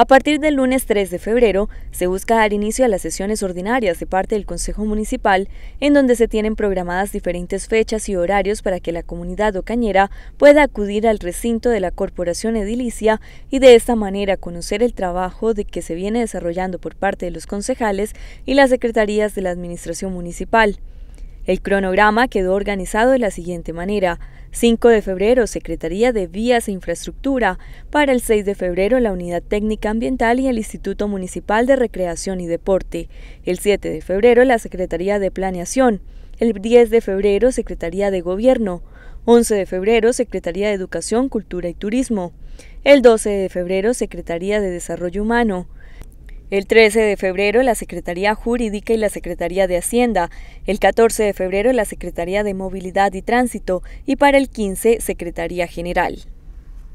A partir del lunes 3 de febrero, se busca dar inicio a las sesiones ordinarias de parte del Consejo Municipal, en donde se tienen programadas diferentes fechas y horarios para que la comunidad ocañera pueda acudir al recinto de la Corporación Edilicia y de esta manera conocer el trabajo de que se viene desarrollando por parte de los concejales y las secretarías de la Administración Municipal. El cronograma quedó organizado de la siguiente manera. 5 de febrero, Secretaría de Vías e Infraestructura. Para el 6 de febrero, la Unidad Técnica Ambiental y el Instituto Municipal de Recreación y Deporte. El 7 de febrero, la Secretaría de Planeación. El 10 de febrero, Secretaría de Gobierno. 11 de febrero, Secretaría de Educación, Cultura y Turismo. El 12 de febrero, Secretaría de Desarrollo Humano. El 13 de febrero la Secretaría Jurídica y la Secretaría de Hacienda, el 14 de febrero la Secretaría de Movilidad y Tránsito y para el 15 Secretaría General.